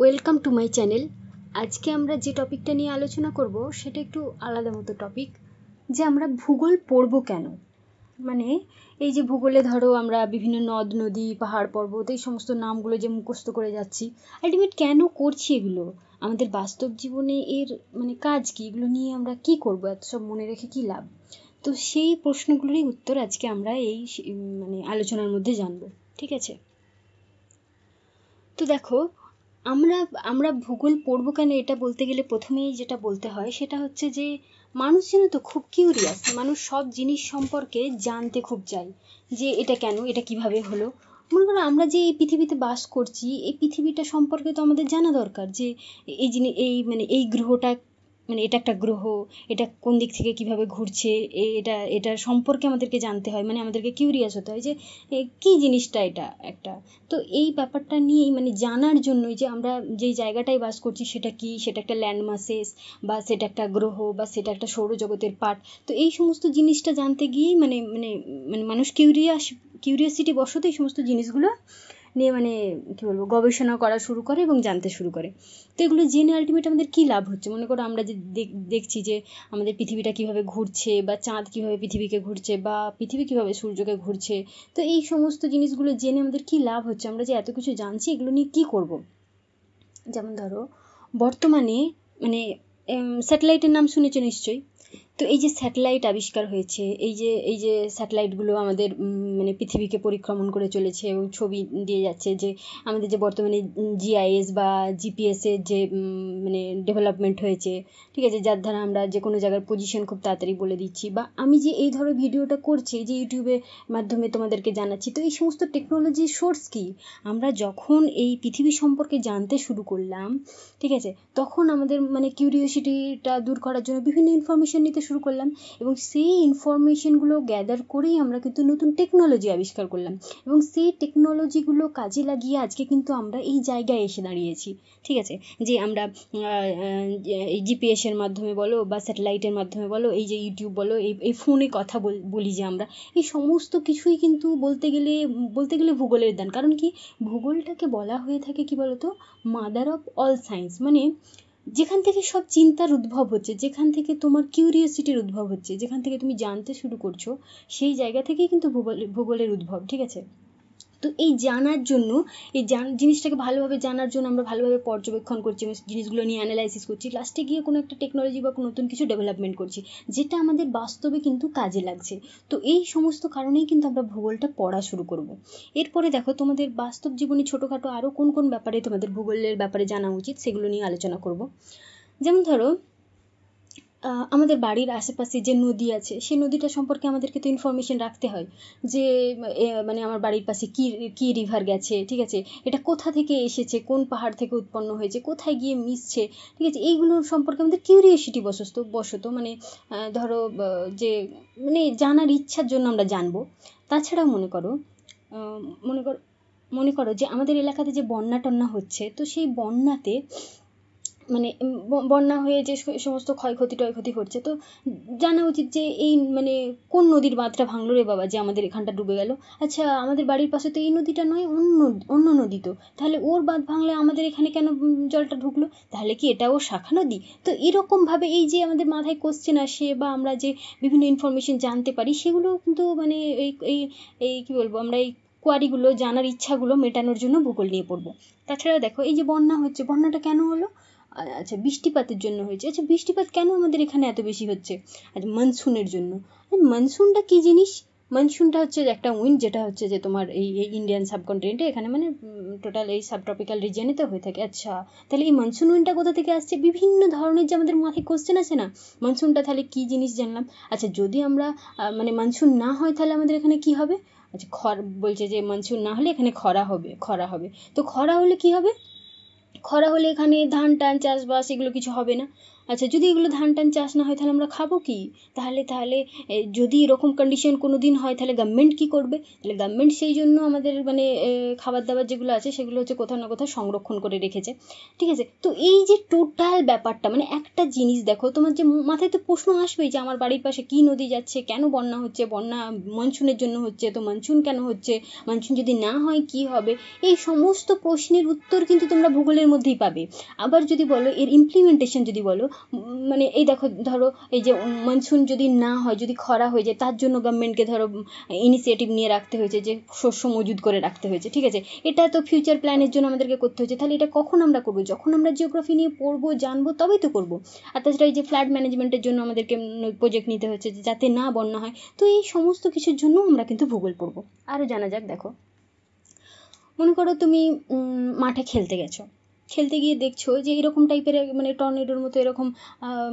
welcome to my channel আজকে আমরা যে টপিকটা নিয়ে আলোচনা করব সেটা একটু আলাদা মতো টপিক যে আমরা ভূগোল পড়ব কেন মানে এই যে ভূগোলে ধরো আমরা বিভিন্ন নদ নদী পাহাড় পর্বত এই সমস্ত নামগুলো যে মুখস্থ করে যাচ্ছি আলটিমেট কেন করছি এগুলো আমাদের বাস্তব জীবনে এর মানে কাজ কী এগুলো নিয়ে আমরা কি করব এত সব মনে রেখে কী লাভ তো সেই প্রশ্নগুলোরই উত্তর আজকে আমরা এই মানে আলোচনার মধ্যে জানব ঠিক আছে তো দেখো আমরা আমরা ভূগোল পড়বো কেন এটা বলতে গেলে প্রথমেই যেটা বলতে হয় সেটা হচ্ছে যে মানুষ যেন তো খুব কিউরিয়াস মানুষ সব জিনিস সম্পর্কে জানতে খুব চায় যে এটা কেন এটা কিভাবে হলো মনে করো আমরা যে এই পৃথিবীতে বাস করছি এই পৃথিবীটা সম্পর্কে তো আমাদের জানা দরকার যে এই জিনিস এই মানে এই গ্রহটা মানে এটা একটা গ্রহ এটা কোন দিক থেকে কিভাবে ঘুরছে এটা এটা সম্পর্কে আমাদেরকে জানতে হয় মানে আমাদেরকে কিউরিয়াস হতে হয় যে কি জিনিসটা এটা একটা তো এই ব্যাপারটা নিয়েই মানে জানার জন্যই যে আমরা যেই জায়গাটায় বাস করছি সেটা কি সেটা একটা ল্যান্ডমাসেস বা সেটা একটা গ্রহ বা সেটা একটা সৌরজগতের পার্ট তো এই সমস্ত জিনিসটা জানতে গিয়েই মানে মানে মানে মানুষ কিউরিয়াস কিউরিয়াসিটি বসত এই সমস্ত জিনিসগুলো নিয়ে মানে কী বলবো গবেষণা করা শুরু করে এবং জানতে শুরু করে তো এগুলো জেনে আলটিমেট আমাদের কী লাভ হচ্ছে মনে করো আমরা যে দেখছি যে আমাদের পৃথিবীটা কীভাবে ঘুরছে বা চাঁদ কীভাবে পৃথিবীকে ঘুরছে বা পৃথিবী কীভাবে সূর্যকে ঘুরছে তো এই সমস্ত জিনিসগুলো জেনে আমাদের কী লাভ হচ্ছে আমরা যে এত কিছু জানছি এগুলো নিয়ে কী করব যেমন ধরো বর্তমানে মানে স্যাটেলাইটের নাম শুনেছো নিশ্চয়ই তো এই যে স্যাটেলাইট আবিষ্কার হয়েছে এই যে এই যে স্যাটেলাইটগুলো আমাদের মানে পৃথিবীকে পরিক্রমণ করে চলেছে এবং ছবি দিয়ে যাচ্ছে যে আমাদের যে বর্তমানে জিআইএস বা জিপিএসের যে মানে ডেভেলপমেন্ট হয়েছে ঠিক আছে যার দ্বারা আমরা যে কোনো জায়গার পজিশন খুব তাড়াতাড়ি বলে দিচ্ছি বা আমি যে এই ধরনের ভিডিওটা করছি যে ইউটিউবের মাধ্যমে তোমাদেরকে জানাচ্ছি তো এই সমস্ত টেকনোলজির সোর্স কী আমরা যখন এই পৃথিবী সম্পর্কে জানতে শুরু করলাম ঠিক আছে তখন আমাদের মানে কিউরিওসিটিটা দূর করার জন্য বিভিন্ন ইনফরমেশন নিতে শুরু করলাম এবং সেই ইনফরমেশনগুলো গ্যাদার করেই আমরা কিন্তু নতুন টেকনোলজি আবিষ্কার করলাম এবং সেই টেকনোলজিগুলো কাজে লাগিয়ে আজকে কিন্তু আমরা এই জায়গায় এসে দাঁড়িয়েছি ঠিক আছে যে আমরা এই জিপিএসের মাধ্যমে বলো বা স্যাটেলাইটের মাধ্যমে বলো এই যে ইউটিউব বলো এই এই ফোনে কথা বলি যে আমরা এই সমস্ত কিছুই কিন্তু বলতে গেলে বলতে গেলে ভূগোলের দান কারণ কি ভূগোলটাকে বলা হয়ে থাকে কি বলতো মাদার অফ অল সায়েন্স মানে যেখান থেকে সব চিন্তার উদ্ভব হচ্ছে যেখান থেকে তোমার কিউরিয়াসিটির উদ্ভব হচ্ছে যেখান থেকে তুমি জানতে শুরু করছো সেই জায়গা থেকেই কিন্তু ভূগোলের উদ্ভব ঠিক আছে তো এই জানার জন্য এই জান জিনিসটাকে ভালোভাবে জানার জন্য আমরা ভালোভাবে পর্যবেক্ষণ করছি জিনিসগুলো নিয়ে অ্যানালাইসিস করছি লাস্টে গিয়ে কোনো একটা টেকনোলজি বা নতুন কিছু ডেভেলপমেন্ট করছি যেটা আমাদের বাস্তবে কিন্তু কাজে লাগছে তো এই সমস্ত কারণেই কিন্তু আমরা ভূগোলটা পড়া শুরু করব এরপরে দেখো তোমাদের বাস্তব জীবনে ছোটোখাটো আরও কোন কোন ব্যাপারে তোমাদের ভূগোলের ব্যাপারে জানা উচিত সেগুলো নিয়ে আলোচনা করব যেমন ধরো আমাদের বাড়ির আশেপাশে যে নদী আছে সেই নদীটা সম্পর্কে আমাদেরকে তো ইনফরমেশন রাখতে হয় যে মানে আমার বাড়ির পাশে কী কী রিভার গেছে ঠিক আছে এটা কোথা থেকে এসেছে কোন পাহাড় থেকে উৎপন্ন হয়েছে কোথায় গিয়ে মিশছে ঠিক আছে এইগুলোর সম্পর্কে আমাদের কিউরিয়াসিটি বসত বসত মানে ধরো যে মানে জানার ইচ্ছার জন্য আমরা জানবো তাছাড়াও মনে করো মনে করো মনে করো যে আমাদের এলাকাতে যে বন্যা টন্যা হচ্ছে তো সেই বন্যাতে মানে বন্যা হয়ে যে সমস্ত ক্ষয়ক্ষতি টয়ক্ষতি হচ্ছে তো জানা উচিত যে এই মানে কোন নদীর বাঁধটা ভাঙলো রে বাবা যে আমাদের এখানটা ডুবে গেল আচ্ছা আমাদের বাড়ির পাশে তো এই নদীটা নয় অন্য অন্য নদী তো তাহলে ওর বাঁধ ভাঙলে আমাদের এখানে কেন জলটা ঢুকলো তাহলে কি এটা ওর শাখা নদী তো এরকমভাবে এই যে আমাদের মাথায় কোশ্চেন আসে বা আমরা যে বিভিন্ন ইনফরমেশন জানতে পারি সেগুলো কিন্তু মানে এই এই এই কী বলবো আমরা এই কোয়ারিগুলো জানার ইচ্ছাগুলো মেটানোর জন্য ভূগোল নিয়ে পড়বো তাছাড়া দেখো এই যে বন্যা হচ্ছে বন্যাটা কেন হলো আচ্ছা বৃষ্টিপাতের জন্য হয়েছে আচ্ছা বৃষ্টিপাত কেন আমাদের এখানে এত বেশি হচ্ছে আচ্ছা মনসুনের জন্য মনসুনটা কী জিনিস মনসুনটা হচ্ছে একটা উইন্ড যেটা হচ্ছে যে তোমার এই এই ইন্ডিয়ান সাবকন্টিনেন্টে এখানে মানে টোটাল এই সাবট্রপিক্যাল রিজিয়নে তো হয়ে থাকে আচ্ছা তাহলে এই মনসুন উইনটা কোথা থেকে আসছে বিভিন্ন ধরনের যে আমাদের মাথায় কোশ্চেন আছে না মনসুনটা তাহলে কী জিনিস জানলাম আচ্ছা যদি আমরা মানে মনসুন না হয় তাহলে আমাদের এখানে কী হবে আচ্ছা খর বলছে যে মনসুন না হলে এখানে খরা হবে খরা হবে তো খরা হলে কী হবে খরা হলে এখানে ধান টান চাষবাস এগুলো কিছু হবে না আচ্ছা যদি এগুলো ধান টান চাষ না হয় তাহলে আমরা খাবো কি তাহলে তাহলে যদি এরকম কন্ডিশন কোনো দিন হয় তাহলে গভর্নমেন্ট কী করবে তাহলে গভর্নমেন্ট সেই জন্য আমাদের মানে খাবার দাবার যেগুলো আছে সেগুলো হচ্ছে কোথাও না কোথাও সংরক্ষণ করে রেখেছে ঠিক আছে তো এই যে টোটাল ব্যাপারটা মানে একটা জিনিস দেখো তোমার যে মাথায় তো প্রশ্ন আসবেই যে আমার বাড়ির পাশে কী নদী যাচ্ছে কেন বন্যা হচ্ছে বন্যা মনসুনের জন্য হচ্ছে তো মনসুন কেন হচ্ছে মনসুন যদি না হয় কি হবে এই সমস্ত প্রশ্নের উত্তর কিন্তু তোমরা ভূগোলের মধ্যেই পাবে আবার যদি বলো এর ইমপ্লিমেন্টেশন যদি বলো মানে এই দেখো ধরো এই যে মনসুন যদি না হয় যদি খরা হয়ে যায় তার জন্য গভর্নমেন্টকে ধরো ইনিশিয়েটিভ নিয়ে রাখতে হয়েছে যে শস্য মজুদ করে রাখতে হয়েছে ঠিক আছে এটা তো ফিউচার প্ল্যানের জন্য আমাদেরকে করতে হয়েছে তাহলে এটা কখন আমরা করবো যখন আমরা জিওগ্রাফি নিয়ে পড়বো জানবো তবেই তো করবো আর তাছাড়া এই যে ফ্ল্যাট ম্যানেজমেন্টের জন্য আমাদেরকে প্রজেক্ট নিতে হচ্ছে যাতে না বন্যা হয় তো এই সমস্ত কিছুর জন্য আমরা কিন্তু ভূগোল পড়বো আরও জানা যাক দেখো মনে করো তুমি মাঠে খেলতে গেছো খেলতে গিয়ে দেখছো যে এরকম টাইপের মানে টর্নেডোর মতো এরকম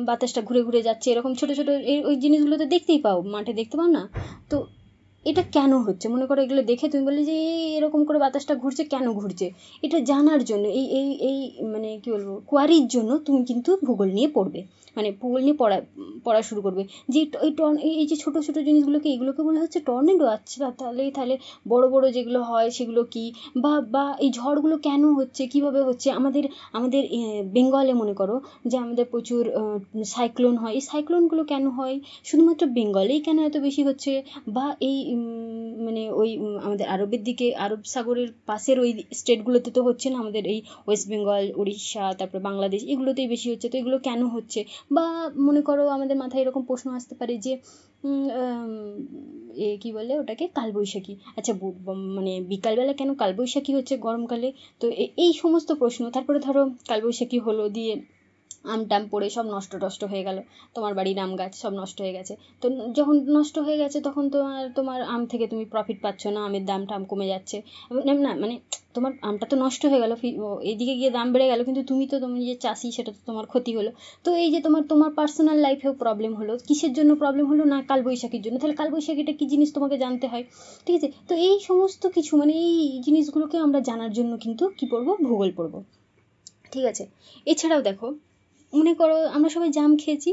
বাতাসটা ঘুরে ঘুরে যাচ্ছে এরকম ছোটো ছোটো ওই জিনিসগুলো তো দেখতেই পাও মাঠে দেখতে পাও না তো এটা কেন হচ্ছে মনে করো এগুলো দেখে তুমি বললে যে এই এরকম করে বাতাসটা ঘুরছে কেন ঘুরছে এটা জানার জন্য এই এই এই মানে কী বলবো কোয়ারির জন্য তুমি কিন্তু ভূগোল নিয়ে পড়বে মানে ভূগোল নিয়ে পড়া পড়া শুরু করবে যে এই টর্ন এই যে ছোটো ছোটো জিনিসগুলোকে এইগুলোকে বলা হচ্ছে টর্নেডো আচ্ছা তাহলে তাহলে বড় বড় যেগুলো হয় সেগুলো কী বা বা এই ঝড়গুলো কেন হচ্ছে কীভাবে হচ্ছে আমাদের আমাদের বেঙ্গলে মনে করো যে আমাদের প্রচুর সাইক্লোন হয় এই সাইক্লোনগুলো কেন হয় শুধুমাত্র বেঙ্গলেই কেন এত বেশি হচ্ছে বা এই মানে ওই আমাদের আরবের দিকে আরব সাগরের পাশের ওই স্টেটগুলোতে তো হচ্ছে না আমাদের এই ওয়েস্ট বেঙ্গল উড়িষ্যা তারপরে বাংলাদেশ এগুলোতেই বেশি হচ্ছে তো এগুলো কেন হচ্ছে বা মনে করো আমাদের মাথায় এরকম প্রশ্ন আসতে পারে যে এ কী বলে ওটাকে কালবৈশাখী আচ্ছা মানে বিকালবেলা কেন কালবৈশাখী হচ্ছে গরমকালে তো এই সমস্ত প্রশ্ন তারপরে ধরো কালবৈশাখী হলো দিয়ে আম টাম পড়ে সব নষ্ট টষ্ট হয়ে গেল তোমার বাড়ির আম গাছ সব নষ্ট হয়ে গেছে তো যখন নষ্ট হয়ে গেছে তখন তোমার তোমার আম থেকে তুমি প্রফিট পাচ্ছ না আমের দাম টাম কমে যাচ্ছে না মানে তোমার আমটা তো নষ্ট হয়ে গেল এদিকে গিয়ে দাম বেড়ে গেল কিন্তু তুমি তো তুমি যে চাষি সেটা তো তোমার ক্ষতি হলো তো এই যে তোমার তোমার পার্সোনাল লাইফেও প্রবলেম হলো কিসের জন্য প্রবলেম হলো না কালবৈশাখীর জন্য তাহলে কালবৈশাখীটা কী জিনিস তোমাকে জানতে হয় ঠিক আছে তো এই সমস্ত কিছু মানে এই জিনিসগুলোকে আমরা জানার জন্য কিন্তু কি পড়বো ভূগোল পড়বো ঠিক আছে এছাড়াও দেখো মনে করো আমরা সবাই জাম খেয়েছি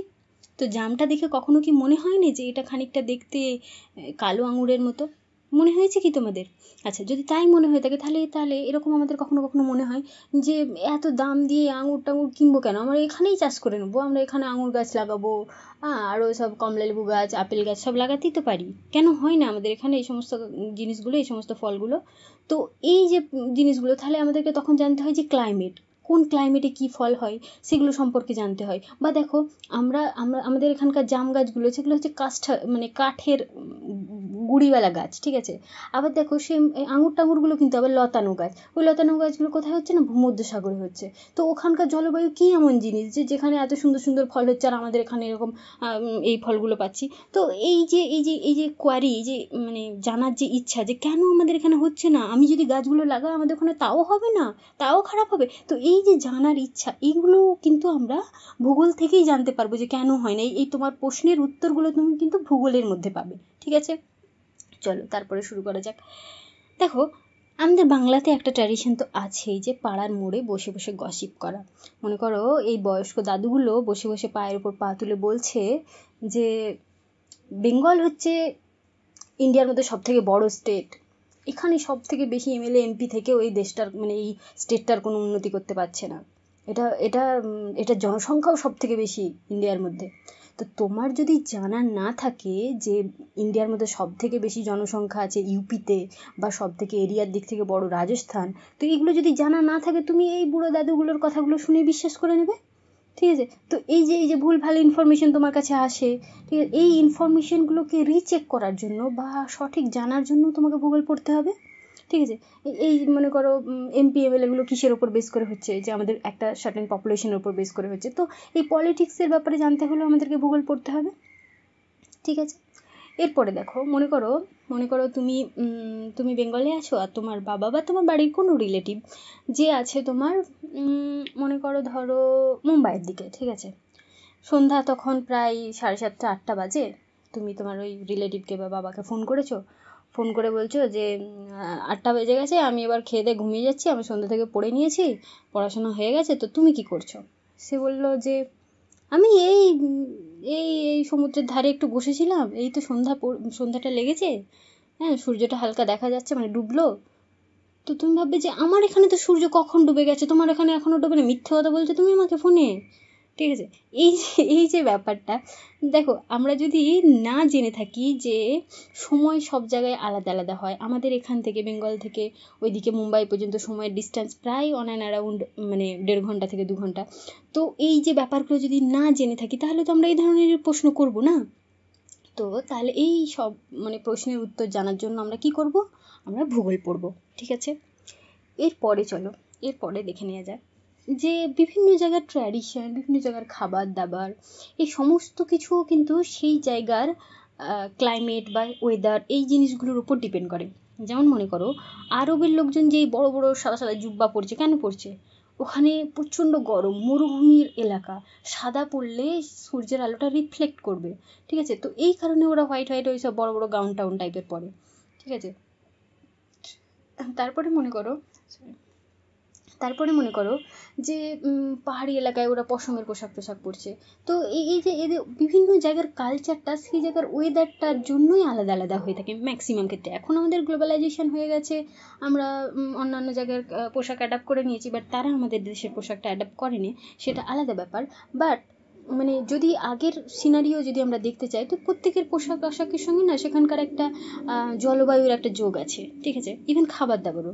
তো জামটা দেখে কখনো কি মনে হয়নি যে এটা খানিকটা দেখতে কালো আঙুরের মতো মনে হয়েছে কি তোমাদের আচ্ছা যদি তাই মনে হয়ে থাকে তাহলে তাহলে এরকম আমাদের কখনো কখনো মনে হয় যে এত দাম দিয়ে আঙুর টাঙুর কিনবো কেন আমরা এখানেই চাষ করে নেবো আমরা এখানে আঙুর গাছ লাগাবো আরও সব কমলালেবু গাছ আপেল গাছ সব লাগাতেই তো পারি কেন হয় না আমাদের এখানে এই সমস্ত জিনিসগুলো এই সমস্ত ফলগুলো তো এই যে জিনিসগুলো তাহলে আমাদেরকে তখন জানতে হয় যে ক্লাইমেট কোন ক্লাইমেটে কী ফল হয় সেগুলো সম্পর্কে জানতে হয় বা দেখো আমরা আমরা আমাদের এখানকার জাম গাছগুলো সেগুলো হচ্ছে কাষ্ঠা মানে কাঠের গুঁড়িওয়ালা গাছ ঠিক আছে আবার দেখো সে আঙুর টাঙুরগুলো কিন্তু আবার লতানো গাছ ওই লতানো গাছগুলো কোথায় হচ্ছে না ভূমধ্যসাগরে হচ্ছে তো ওখানকার জলবায়ু কী এমন জিনিস যে যেখানে এত সুন্দর সুন্দর ফল হচ্ছে আর আমাদের এখানে এরকম এই ফলগুলো পাচ্ছি তো এই যে এই যে এই যে কোয়ারি যে মানে জানার যে ইচ্ছা যে কেন আমাদের এখানে হচ্ছে না আমি যদি গাছগুলো লাগাই আমাদের ওখানে তাও হবে না তাও খারাপ হবে তো এই এই যে জানার ইচ্ছা এইগুলো কিন্তু আমরা ভূগোল থেকেই জানতে পারবো যে কেন হয় না এই তোমার প্রশ্নের উত্তরগুলো তুমি কিন্তু ভূগোলের মধ্যে পাবে ঠিক আছে চলো তারপরে শুরু করা যাক দেখো আমাদের বাংলাতে একটা ট্র্যাডিশন তো আছেই যে পাড়ার মোড়ে বসে বসে গসিপ করা মনে করো এই বয়স্ক দাদুগুলো বসে বসে পায়ের ওপর পা তুলে বলছে যে বেঙ্গল হচ্ছে ইন্ডিয়ার মধ্যে সব থেকে বড় স্টেট এখানে সব থেকে বেশি এমএলএ এমপি থেকেও এই দেশটার মানে এই স্টেটটার কোনো উন্নতি করতে পারছে না এটা এটা এটা জনসংখ্যাও সব থেকে বেশি ইন্ডিয়ার মধ্যে তো তোমার যদি জানা না থাকে যে ইন্ডিয়ার মধ্যে সব থেকে বেশি জনসংখ্যা আছে ইউপিতে বা সব থেকে এরিয়ার দিক থেকে বড় রাজস্থান তো এগুলো যদি জানা না থাকে তুমি এই বুড়ো দাদুগুলোর কথাগুলো শুনে বিশ্বাস করে নেবে ঠিক আছে তো এই যে এই যে ভুলভাল ইনফরমেশন তোমার কাছে আসে ঠিক আছে এই ইনফরমেশনগুলোকে রিচেক করার জন্য বা সঠিক জানার জন্য তোমাকে ভূগোল পড়তে হবে ঠিক আছে এই মনে করো এমপিএমএল এগুলো কিসের ওপর বেস করে হচ্ছে যে আমাদের একটা সার্টেন পপুলেশনের ওপর বেস করে হচ্ছে তো এই পলিটিক্সের ব্যাপারে জানতে হলেও আমাদেরকে ভূগোল পড়তে হবে ঠিক আছে এরপরে দেখো মনে করো মনে করো তুমি তুমি বেঙ্গলে আছো আর তোমার বাবা বা তোমার বাড়ির কোনো রিলেটিভ যে আছে তোমার মনে করো ধরো মুম্বাইয়ের দিকে ঠিক আছে সন্ধ্যা তখন প্রায় সাড়ে সাতটা আটটা বাজে তুমি তোমার ওই রিলেটিভকে বা বাবাকে ফোন করেছো ফোন করে বলছো যে আটটা বেজে গেছে আমি এবার খেয়ে দিয়ে ঘুমিয়ে যাচ্ছি আমি সন্ধ্যা থেকে পড়ে নিয়েছি পড়াশোনা হয়ে গেছে তো তুমি কি করছো সে বলল যে আমি এই এই এই সমুদ্রের ধারে একটু বসেছিলাম এই তো সন্ধ্যা সন্ধ্যাটা লেগেছে হ্যাঁ সূর্যটা হালকা দেখা যাচ্ছে মানে ডুবলো তো তুমি ভাববে যে আমার এখানে তো সূর্য কখন ডুবে গেছে তোমার এখানে এখনো ডুবে না মিথ্যে কথা বলছো তুমি আমাকে ফোনে ঠিক আছে এই যে এই যে ব্যাপারটা দেখো আমরা যদি না জেনে থাকি যে সময় সব জায়গায় আলাদা আলাদা হয় আমাদের এখান থেকে বেঙ্গল থেকে ওইদিকে মুম্বাই পর্যন্ত সময়ের ডিস্টেন্স প্রায় অন অ্যান্ড অ্যারাউন্ড মানে দেড় ঘন্টা থেকে দু ঘন্টা তো এই যে ব্যাপারগুলো যদি না জেনে থাকি তাহলে তো আমরা এই ধরনের প্রশ্ন করব না তো তাহলে এই সব মানে প্রশ্নের উত্তর জানার জন্য আমরা কি করব আমরা ভূগোল পড়ব ঠিক আছে এরপরে চলো এরপরে দেখে নেওয়া যাক যে বিভিন্ন জায়গার ট্র্যাডিশন বিভিন্ন জায়গার খাবার দাবার এই সমস্ত কিছু কিন্তু সেই জায়গার ক্লাইমেট বা ওয়েদার এই জিনিসগুলোর উপর ডিপেন্ড করে যেমন মনে করো আরবের লোকজন যে বড় বড় সাদা সাদা জুব্বা পড়ছে কেন পড়ছে ওখানে প্রচণ্ড গরম মরুভূমির এলাকা সাদা পড়লে সূর্যের আলোটা রিফ্লেক্ট করবে ঠিক আছে তো এই কারণে ওরা হোয়াইট হোয়াইট ওই সব বড় বড় গাউন টাউন টাইপের পরে ঠিক আছে তারপরে মনে করো তারপরে মনে করো যে পাহাড়ি এলাকায় ওরা পশমের পোশাক টোশাক পরছে তো এই এই যে এদের বিভিন্ন জায়গার কালচারটা সেই জায়গার ওয়েদারটার জন্যই আলাদা আলাদা হয়ে থাকে ম্যাক্সিমাম ক্ষেত্রে এখন আমাদের গ্লোবালাইজেশন হয়ে গেছে আমরা অন্যান্য জায়গার পোশাক অ্যাডাপ্ট করে নিয়েছি বাট তারা আমাদের দেশের পোশাকটা অ্যাডাপ্ট করেনি সেটা আলাদা ব্যাপার বাট মানে যদি আগের সিনারিও যদি আমরা দেখতে চাই তো প্রত্যেকের পোশাক আশাকের সঙ্গে না সেখানকার একটা জলবায়ুর একটা যোগ আছে ঠিক আছে ইভেন খাবার দাবারও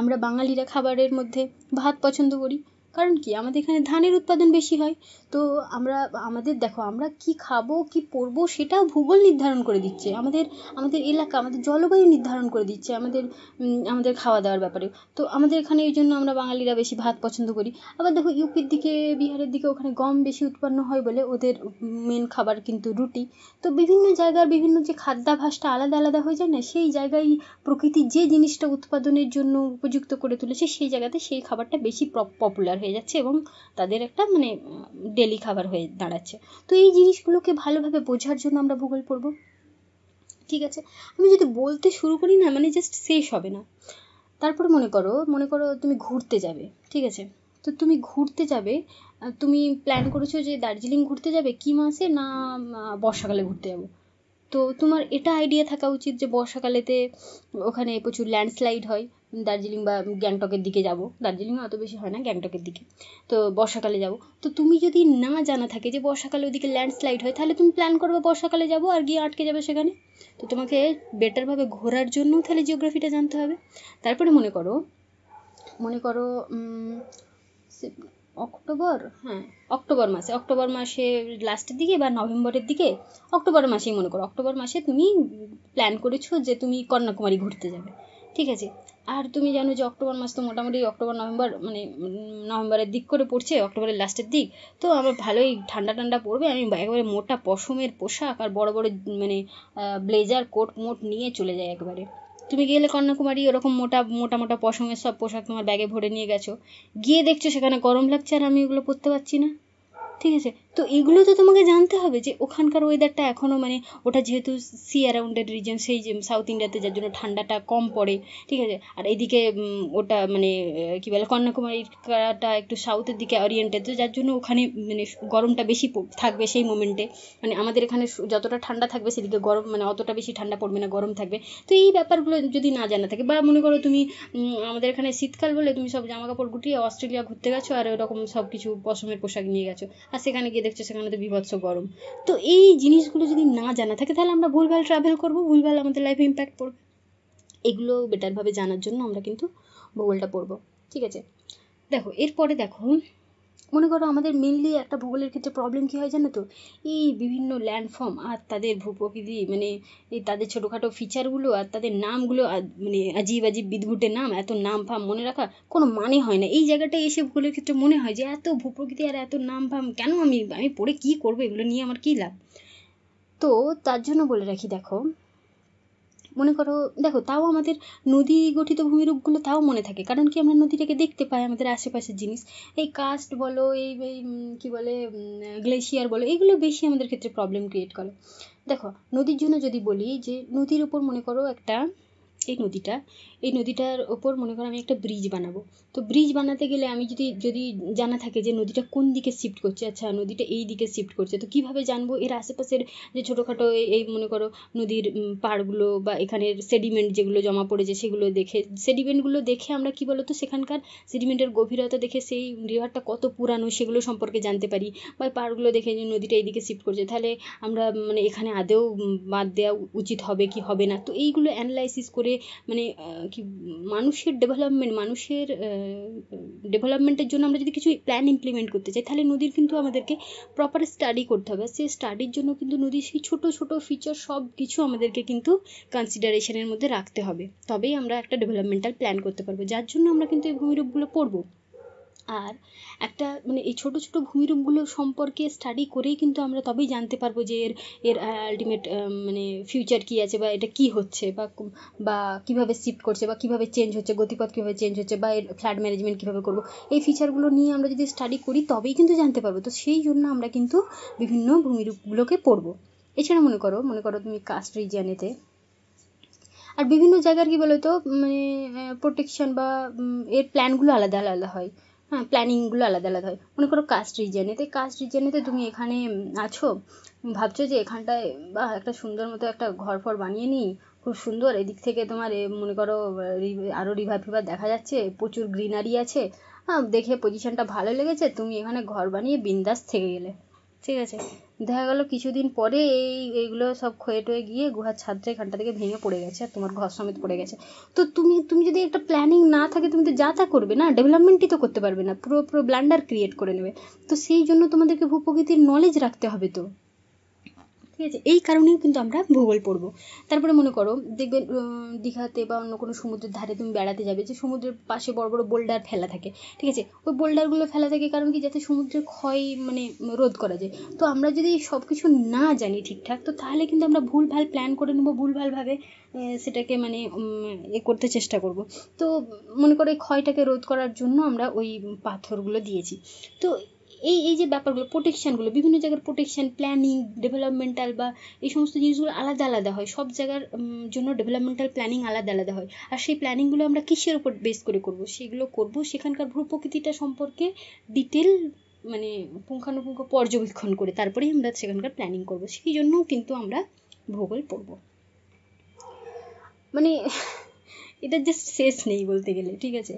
আমরা বাঙালিরা খাবারের মধ্যে ভাত পছন্দ করি কারণ কি আমাদের এখানে ধানের উৎপাদন বেশি হয় তো আমরা আমাদের দেখো আমরা কী খাবো কী পরবো সেটাও ভূগোল নির্ধারণ করে দিচ্ছে আমাদের আমাদের এলাকা আমাদের জলবায়ু নির্ধারণ করে দিচ্ছে আমাদের আমাদের খাওয়া দাওয়ার ব্যাপারে তো আমাদের এখানে এই জন্য আমরা বাঙালিরা বেশি ভাত পছন্দ করি আবার দেখো ইউপির দিকে বিহারের দিকে ওখানে গম বেশি উৎপন্ন হয় বলে ওদের মেন খাবার কিন্তু রুটি তো বিভিন্ন জায়গার বিভিন্ন যে খাদ্যাভাসটা আলাদা আলাদা হয়ে যায় না সেই জায়গায় প্রকৃতি যে জিনিসটা উৎপাদনের জন্য উপযুক্ত করে তুলেছে সেই জায়গাতে সেই খাবারটা বেশি পপুলার হয়ে যাচ্ছে এবং তাদের একটা মানে ডেলি খাবার হয়ে দাঁড়াচ্ছে তো এই জিনিসগুলোকে ভালোভাবে বোঝার জন্য আমরা ভূগোল পড়ব ঠিক আছে আমি যদি বলতে শুরু করি না মানে জাস্ট শেষ হবে না তারপর মনে করো মনে করো তুমি ঘুরতে যাবে ঠিক আছে তো তুমি ঘুরতে যাবে তুমি প্ল্যান করেছো যে দার্জিলিং ঘুরতে যাবে কি মাসে না বর্ষাকালে ঘুরতে যাবো তো তোমার এটা আইডিয়া থাকা উচিত যে বর্ষাকালেতে ওখানে প্রচুর ল্যান্ডস্লাইড হয় দার্জিলিং বা গ্যাংটকের দিকে যাব দার্জিলিং অত বেশি হয় না গ্যাংটকের দিকে তো বর্ষাকালে যাব তো তুমি যদি না জানা থাকে যে বর্ষাকালে ওদিকে ল্যান্ডস্লাইড হয় তাহলে তুমি প্ল্যান করবে বর্ষাকালে যাব আর গিয়ে আটকে যাবে সেখানে তো তোমাকে বেটারভাবে ঘোরার জন্য তাহলে জিওগ্রাফিটা জানতে হবে তারপরে মনে করো মনে করো অক্টোবর হ্যাঁ অক্টোবর মাসে অক্টোবর মাসে লাস্টের দিকে বা নভেম্বরের দিকে অক্টোবর মাসেই মনে করো অক্টোবর মাসে তুমি প্ল্যান করেছো যে তুমি কন্যাকুমারী ঘুরতে যাবে ঠিক আছে আর তুমি জানো যে অক্টোবর মাস তো মোটামুটি অক্টোবর নভেম্বর মানে নভেম্বরের দিক করে পড়ছে অক্টোবরের লাস্টের দিক তো আমার ভালোই ঠান্ডা ঠান্ডা পড়বে আমি একেবারে মোটা পশমের পোশাক আর বড় বড় মানে ব্লেজার কোট মোট নিয়ে চলে যায় একবারে তুমি গেলে কন্যাকুমারী ওরকম মোটা মোটা মোটা পশমের সব পোশাক তোমার ব্যাগে ভরে নিয়ে গেছো গিয়ে দেখছো সেখানে গরম লাগছে আর আমি ওগুলো পরতে পারছি না ঠিক আছে তো এগুলো তো তোমাকে জানতে হবে যে ওখানকার ওয়েদারটা এখনও মানে ওটা যেহেতু সি অ্যারাউন্ডেড রিজন সেই যে সাউথ ইন্ডিয়াতে যার জন্য ঠান্ডাটা কম পড়ে ঠিক আছে আর এদিকে ওটা মানে কী বলে কাটা একটু সাউথের দিকে অরিয়েন্টেড তো যার জন্য ওখানে মানে গরমটা বেশি থাকবে সেই মোমেন্টে মানে আমাদের এখানে যতটা ঠান্ডা থাকবে সেদিকে গরম মানে অতটা বেশি ঠান্ডা পড়বে না গরম থাকবে তো এই ব্যাপারগুলো যদি না জানা থাকে বা মনে করো তুমি আমাদের এখানে শীতকাল বলে তুমি সব জামাকাপড় গুটিয়ে অস্ট্রেলিয়া ঘুরতে গেছো আর ওরকম সব কিছু পশমের পোশাক নিয়ে গেছো আর সেখানে গিয়ে দেখছো সেখানে তো বিভৎস গরম তো এই জিনিসগুলো যদি না জানা থাকে তাহলে আমরা ভুলভাল ট্রাভেল করবো ভুলভাল আমাদের লাইফে ইম্প্যাক্ট পড়বে এগুলো বেটারভাবে জানার জন্য আমরা কিন্তু ভূগোলটা পড়বো ঠিক আছে দেখো এরপরে দেখো মনে করো আমাদের মেনলি একটা ভূগোলের ক্ষেত্রে প্রবলেম কী হয় জানো তো এই বিভিন্ন ল্যান্ডফর্ম আর তাদের ভূপ্রকৃতি মানে এই তাদের ছোটোখাটো ফিচারগুলো আর তাদের নামগুলো আর মানে আজীব আজীব বিদঘুটে নাম এত নাম ফাম মনে রাখা কোনো মানে হয় না এই জায়গাটায় এসে ভূগোলের ক্ষেত্রে মনে হয় যে এত ভূপ্রকৃতি আর এত নাম ফাম কেন আমি আমি পড়ে কী করবো এগুলো নিয়ে আমার কী লাভ তো তার জন্য বলে রাখি দেখো মনে করো দেখো তাও আমাদের নদী গঠিত ভূমিরূপগুলো তাও মনে থাকে কারণ কি আমরা নদীটাকে দেখতে পাই আমাদের আশেপাশের জিনিস এই কাস্ট বলো এই কি বলে গ্লেশিয়ার বলো এগুলো বেশি আমাদের ক্ষেত্রে প্রবলেম ক্রিয়েট করে দেখো নদীর জন্য যদি বলি যে নদীর উপর মনে করো একটা এই নদীটা এই নদীটার ওপর মনে করো আমি একটা ব্রিজ বানাবো তো ব্রিজ বানাতে গেলে আমি যদি যদি জানা থাকে যে নদীটা কোন দিকে শিফট করছে আচ্ছা নদীটা এই দিকে শিফট করছে তো কীভাবে জানবো এর আশেপাশের যে ছোটোখাটো এই মনে করো নদীর পাড়গুলো বা এখানের সেডিমেন্ট যেগুলো জমা পড়েছে সেগুলো দেখে সেডিমেন্টগুলো দেখে আমরা কী বলতো সেখানকার সেডিমেন্টের গভীরতা দেখে সেই রিভারটা কত পুরানো সেগুলো সম্পর্কে জানতে পারি বা পাড়গুলো দেখে যে নদীটা এইদিকে শিফট করছে তাহলে আমরা মানে এখানে আদেও বাদ দেওয়া উচিত হবে কি হবে না তো এইগুলো অ্যানালাইসিস করে মানে কি মানুষের ডেভেলপমেন্ট মানুষের ডেভেলপমেন্টের জন্য আমরা যদি কিছু প্ল্যান ইমপ্লিমেন্ট করতে চাই তাহলে নদীর কিন্তু আমাদেরকে প্রপার স্টাডি করতে হবে সেই স্টাডির জন্য কিন্তু নদীর সেই ছোটো ছোটো ফিচার সব কিছু আমাদেরকে কিন্তু কনসিডারেশনের মধ্যে রাখতে হবে তবেই আমরা একটা ডেভেলপমেন্টাল প্ল্যান করতে পারবো যার জন্য আমরা কিন্তু এই ভূমিরূপগুলো পড়বো আর একটা মানে এই ছোটো ছোটো ভূমিরূপগুলো সম্পর্কে স্টাডি করেই কিন্তু আমরা তবেই জানতে পারবো যে এর এর আলটিমেট মানে ফিউচার কী আছে বা এটা কী হচ্ছে বা বা কীভাবে শিফট করছে বা কীভাবে চেঞ্জ হচ্ছে গতিপথ কীভাবে চেঞ্জ হচ্ছে বা এর ফ্ল্যাট ম্যানেজমেন্ট কীভাবে করবো এই ফিচারগুলো নিয়ে আমরা যদি স্টাডি করি তবেই কিন্তু জানতে পারবো তো সেই জন্য আমরা কিন্তু বিভিন্ন ভূমিরূপগুলোকে পড়বো এছাড়া মনে করো মনে করো তুমি কাস্ট রিজিয়ানেতে আর বিভিন্ন জায়গার কী বলতো মানে প্রোটেকশন বা এর প্ল্যানগুলো আলাদা আলাদা হয় হ্যাঁ প্ল্যানিংগুলো আলাদা আলাদা হয় মনে করো কাস্ট রিজিয়নেতে কাস্ট রিজিয়নেতে তুমি এখানে আছো ভাবছো যে এখানটায় বা একটা সুন্দর মতো একটা ঘর ফর বানিয়ে নিই খুব সুন্দর এদিক থেকে তোমার মনে করো আরও রিভার ফিভার দেখা যাচ্ছে প্রচুর গ্রিনারি আছে দেখে পজিশনটা ভালো লেগেছে তুমি এখানে ঘর বানিয়ে বিন্দাস থেকে গেলে ঠিক আছে দেখা গেলো কিছুদিন পরে এই এইগুলো সব ক্ষয়ে টয়ে গিয়ে গুহার ছাদটা এখানটা থেকে ভেঙে পড়ে গেছে আর তোমার ঘর সমেত পড়ে গেছে তো তুমি তুমি যদি একটা প্ল্যানিং না থাকে তুমি তো যা তা করবে না ডেভেলপমেন্টই তো করতে পারবে না পুরো পুরো ব্ল্যান্ডার ক্রিয়েট করে নেবে তো সেই জন্য তোমাদেরকে ভূপ্রকৃতির নলেজ রাখতে হবে তো ঠিক আছে এই কারণেও কিন্তু আমরা ভূগোল পড়বো তারপরে মনে করো দেখবেন দীঘাতে বা অন্য কোনো সমুদ্রের ধারে তুমি বেড়াতে যাবে যে সমুদ্রের পাশে বড় বড় বোল্ডার ফেলা থাকে ঠিক আছে ওই বোল্ডারগুলো ফেলা থাকে কারণ কি যাতে সমুদ্রের ক্ষয় মানে রোধ করা যায় তো আমরা যদি সব কিছু না জানি ঠিকঠাক তো তাহলে কিন্তু আমরা ভুল ভাল প্ল্যান করে নেবো ভুলভালভাবে সেটাকে মানে এ করতে চেষ্টা করব তো মনে করো এই ক্ষয়টাকে রোধ করার জন্য আমরা ওই পাথরগুলো দিয়েছি তো এই এই যে ব্যাপারগুলো প্রোটেকশানগুলো বিভিন্ন জায়গার প্রোটেকশান প্ল্যানিং ডেভেলপমেন্টাল বা এই সমস্ত জিনিসগুলো আলাদা আলাদা হয় সব জায়গার জন্য ডেভেলপমেন্টাল প্ল্যানিং আলাদা আলাদা হয় আর সেই প্ল্যানিংগুলো আমরা কিসের উপর বেস করে করব সেগুলো করব সেখানকার ভূ প্রকৃতিটা সম্পর্কে ডিটেল মানে পুঙ্খানুপুঙ্খ পর্যবেক্ষণ করে তারপরেই আমরা সেখানকার প্ল্যানিং করব সেই জন্যও কিন্তু আমরা ভূগোল পড়ব মানে এটা জাস্ট শেষ নেই বলতে গেলে ঠিক আছে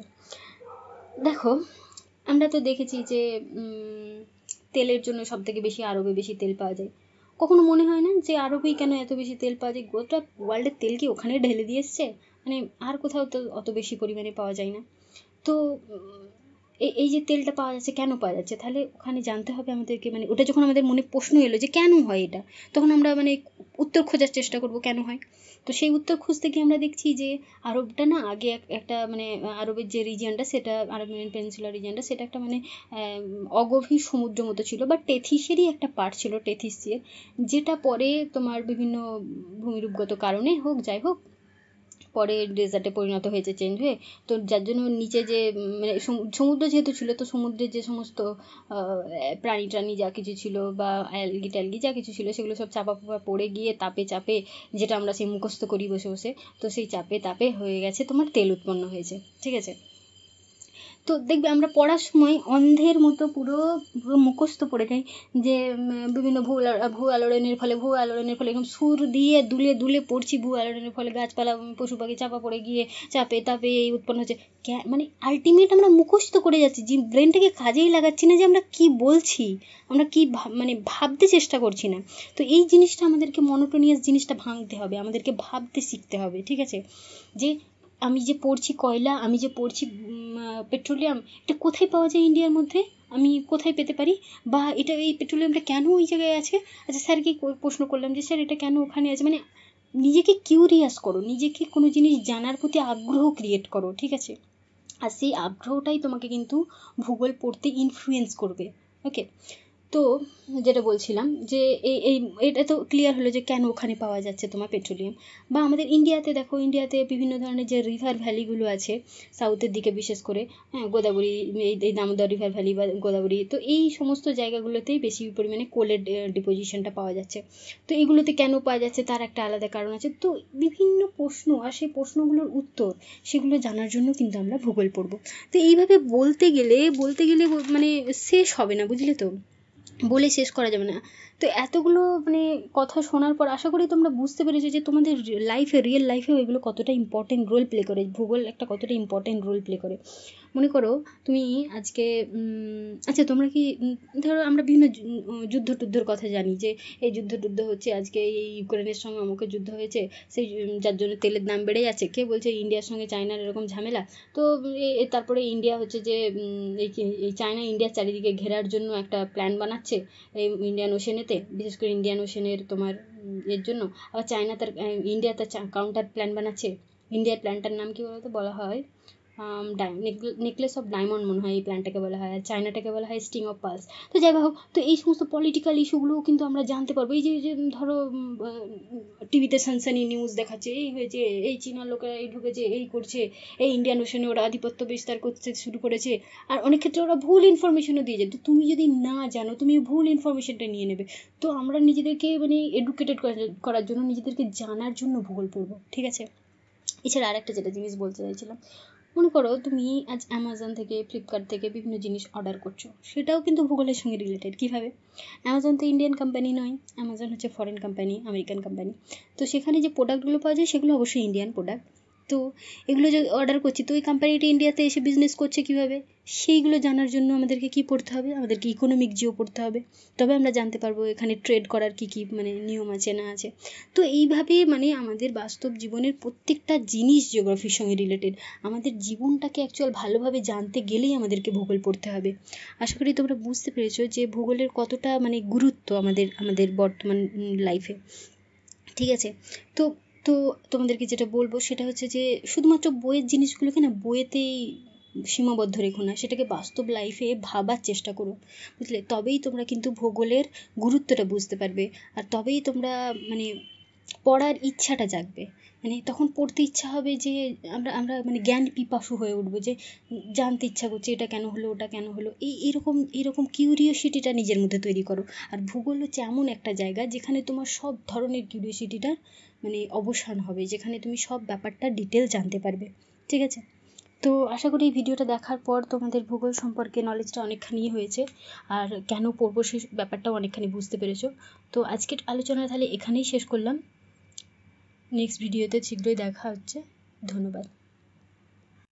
দেখো আমরা তো দেখেছি যে তেলের জন্য সব থেকে বেশি আরবে বেশি তেল পাওয়া যায় কখনো মনে হয় না যে আরবেই কেন এত বেশি তেল পাওয়া যায় গোটা ওয়ার্ল্ডের তেল কি ওখানে ঢেলে দিয়ে এসছে মানে আর কোথাও তো অত বেশি পরিমাণে পাওয়া যায় না তো এই যে তেলটা পাওয়া যাচ্ছে কেন পাওয়া যাচ্ছে তাহলে ওখানে জানতে হবে আমাদেরকে মানে ওটা যখন আমাদের মনে প্রশ্ন এলো যে কেন হয় এটা তখন আমরা মানে উত্তর খোঁজার চেষ্টা করব কেন হয় তো সেই উত্তর খুঁজতে গিয়ে আমরা দেখছি যে আরবটা না আগে একটা মানে আরবের যে রিজিয়নটা সেটা আরবিয়ান পেনিনসুলার রিজিয়নটা সেটা একটা মানে অগভীর সমুদ্র মতো ছিল বা টেথিসেরই একটা পার্ট ছিল টেথিসের যেটা পরে তোমার বিভিন্ন ভূমিরূপগত কারণে হোক যাই হোক পরে ডেজার্টে পরিণত হয়েছে চেঞ্জ হয়ে তো যার জন্য নিচে যে মানে সমুদ্র যেহেতু ছিল তো সমুদ্রের যে সমস্ত প্রাণী টাণী যা কিছু ছিল বা অ্যালগি ট্যালগি যা কিছু ছিল সেগুলো সব চাপা পোপা পড়ে গিয়ে তাপে চাপে যেটা আমরা সেই মুখস্থ করি বসে বসে তো সেই চাপে তাপে হয়ে গেছে তোমার তেল উৎপন্ন হয়েছে ঠিক আছে তো দেখবে আমরা পড়ার সময় অন্ধের মতো পুরো পুরো মুখস্থ পড়ে যাই যে বিভিন্ন ভূ ভূ আলোড়নের ফলে ভূ আলোড়নের ফলে এরকম সুর দিয়ে দুলে দুলে পড়ছি ভূ আলোড়নের ফলে গাছপালা পশু পাখি চাপা পড়ে গিয়ে চাপে তাপে এই উৎপন্ন হচ্ছে মানে আলটিমেট আমরা মুখস্থ করে যাচ্ছি যে ব্রেনটাকে কাজেই লাগাচ্ছি না যে আমরা কি বলছি আমরা কি মানে ভাবতে চেষ্টা করছি না তো এই জিনিসটা আমাদেরকে মনোটোনিয়াস জিনিসটা ভাঙতে হবে আমাদেরকে ভাবতে শিখতে হবে ঠিক আছে যে আমি যে পড়ছি কয়লা আমি যে পড়ছি পেট্রোলিয়াম এটা কোথায় পাওয়া যায় ইন্ডিয়ার মধ্যে আমি কোথায় পেতে পারি বা এটা এই পেট্রোলিয়ামটা কেন ওই জায়গায় আছে আচ্ছা স্যারকে প্রশ্ন করলাম যে স্যার এটা কেন ওখানে আছে মানে নিজেকে কিউরিয়াস করো নিজেকে কোনো জিনিস জানার প্রতি আগ্রহ ক্রিয়েট করো ঠিক আছে আর সেই আগ্রহটাই তোমাকে কিন্তু ভূগোল পড়তে ইনফ্লুয়েন্স করবে ওকে তো যেটা বলছিলাম যে এই এই এটা তো ক্লিয়ার হলো যে কেন ওখানে পাওয়া যাচ্ছে তোমার পেট্রোলিয়াম বা আমাদের ইন্ডিয়াতে দেখো ইন্ডিয়াতে বিভিন্ন ধরনের যে রিভার ভ্যালিগুলো আছে সাউথের দিকে বিশেষ করে হ্যাঁ গোদাবরী এই দামোদর রিভার ভ্যালি বা গোদাবরী তো এই সমস্ত জায়গাগুলোতেই বেশি পরিমাণে কোলের ডিপোজিশনটা পাওয়া যাচ্ছে তো এগুলোতে কেন পাওয়া যাচ্ছে তার একটা আলাদা কারণ আছে তো বিভিন্ন প্রশ্ন আর সেই প্রশ্নগুলোর উত্তর সেগুলো জানার জন্য কিন্তু আমরা ভূগোল পড়ব তো এইভাবে বলতে গেলে বলতে গেলে মানে শেষ হবে না বুঝলে তো বলে শেষ করা যাবে না তো এতগুলো মানে কথা শোনার পর আশা করি তোমরা বুঝতে পেরেছো যে তোমাদের লাইফে রিয়েল লাইফেও এগুলো কতটা ইম্পর্টেন্ট রোল প্লে করে ভূগোল একটা কতটা ইম্পর্টেন্ট রোল প্লে করে মনে করো তুমি আজকে আচ্ছা তোমরা কি ধরো আমরা বিভিন্ন যুদ্ধ টুদ্ধর কথা জানি যে এই যুদ্ধ টুদ্ধ হচ্ছে আজকে এই ইউক্রেনের সঙ্গে আমাকে যুদ্ধ হয়েছে সেই যার জন্য তেলের দাম বেড়ে যাচ্ছে কে বলছে ইন্ডিয়ার সঙ্গে চায়নার এরকম ঝামেলা তো তারপরে ইন্ডিয়া হচ্ছে যে এই চায়না ইন্ডিয়ার চারিদিকে ঘেরার জন্য একটা প্ল্যান বানাচ্ছে এই ইন্ডিয়ান ওশেনেতে বিশেষ করে ইন্ডিয়ান ওশেনের তোমার এর জন্য আবার চায়না তার ইন্ডিয়া তার কাউন্টার প্ল্যান বানাচ্ছে ইন্ডিয়ার প্ল্যানটার নাম কি বলতো বলা হয় নেকলেস অফ ডায়মন্ড মনে হয় এই প্ল্যানটাকে বলা হয় আর চায়নাটাকে বলা হয় স্টিং অফ পার্স তো যাই হোক তো এই সমস্ত পলিটিক্যাল ইস্যুগুলোও কিন্তু আমরা জানতে পারবো এই যে ধরো টিভিতে সানসানি নিউজ দেখাচ্ছে এই হয়েছে এই চীনা লোকেরা এই ঢুকেছে এই করছে এই ইন্ডিয়ান ওশনে ওরা আধিপত্য বিস্তার করতে শুরু করেছে আর অনেক ক্ষেত্রে ওরা ভুল ইনফরমেশনও দিয়ে যায় তো তুমি যদি না জানো তুমি ভুল ইনফরমেশনটা নিয়ে নেবে তো আমরা নিজেদেরকে মানে এডুকেটেড করার জন্য নিজেদেরকে জানার জন্য ভূগোল পড়বো ঠিক আছে এছাড়া আরেকটা যেটা জিনিস বলতে চাইছিলাম মনে করো তুমি আজ অ্যামাজন থেকে ফ্লিপকার্ট থেকে বিভিন্ন জিনিস অর্ডার করছো সেটাও কিন্তু ভূগোলের সঙ্গে রিলেটেড কীভাবে অ্যামাজন তো ইন্ডিয়ান কোম্পানি নয় অ্যামাজন হচ্ছে ফরেন কোম্পানি আমেরিকান কোম্পানি তো সেখানে যে প্রোডাক্টগুলো পাওয়া যায় সেগুলো অবশ্যই ইন্ডিয়ান প্রোডাক্ট তো এগুলো যদি অর্ডার করছি তো ওই কোম্পানিটা ইন্ডিয়াতে এসে বিজনেস করছে কীভাবে সেইগুলো জানার জন্য আমাদেরকে কী পড়তে হবে আমাদেরকে ইকোনমিক জিও পড়তে হবে তবে আমরা জানতে পারবো এখানে ট্রেড করার কী কী মানে নিয়ম আছে না আছে তো এইভাবে মানে আমাদের বাস্তব জীবনের প্রত্যেকটা জিনিস জিওগ্রাফির সঙ্গে রিলেটেড আমাদের জীবনটাকে অ্যাকচুয়াল ভালোভাবে জানতে গেলেই আমাদেরকে ভূগোল পড়তে হবে আশা করি তোমরা বুঝতে পেরেছো যে ভূগোলের কতটা মানে গুরুত্ব আমাদের আমাদের বর্তমান লাইফে ঠিক আছে তো তো তোমাদেরকে যেটা বলবো সেটা হচ্ছে যে শুধুমাত্র বইয়ের জিনিসগুলোকে না বইয়েতেই সীমাবদ্ধ রেখো না সেটাকে বাস্তব লাইফে ভাবার চেষ্টা করো বুঝলে তবেই তোমরা কিন্তু ভূগোলের গুরুত্বটা বুঝতে পারবে আর তবেই তোমরা মানে পড়ার ইচ্ছাটা জাগবে মানে তখন পড়তে ইচ্ছা হবে যে আমরা আমরা মানে জ্ঞান পিপাসু হয়ে উঠবো যে জানতে ইচ্ছা করছে এটা কেন হলো ওটা কেন হলো এই এরকম এরকম কিউরিওসিটিটা নিজের মধ্যে তৈরি করো আর ভূগোল হচ্ছে এমন একটা জায়গা যেখানে তোমার সব ধরনের কিউরিওসিটিটা মানে অবসান হবে যেখানে তুমি সব ব্যাপারটা ডিটেল জানতে পারবে ঠিক আছে তো আশা করি এই ভিডিওটা দেখার পর তোমাদের ভূগোল সম্পর্কে নলেজটা অনেকখানি হয়েছে আর কেন পড়বো সেই ব্যাপারটাও অনেকখানি বুঝতে পেরেছো তো আজকের আলোচনা তাহলে এখানেই শেষ করলাম নেক্সট ভিডিওতে শীঘ্রই দেখা হচ্ছে ধন্যবাদ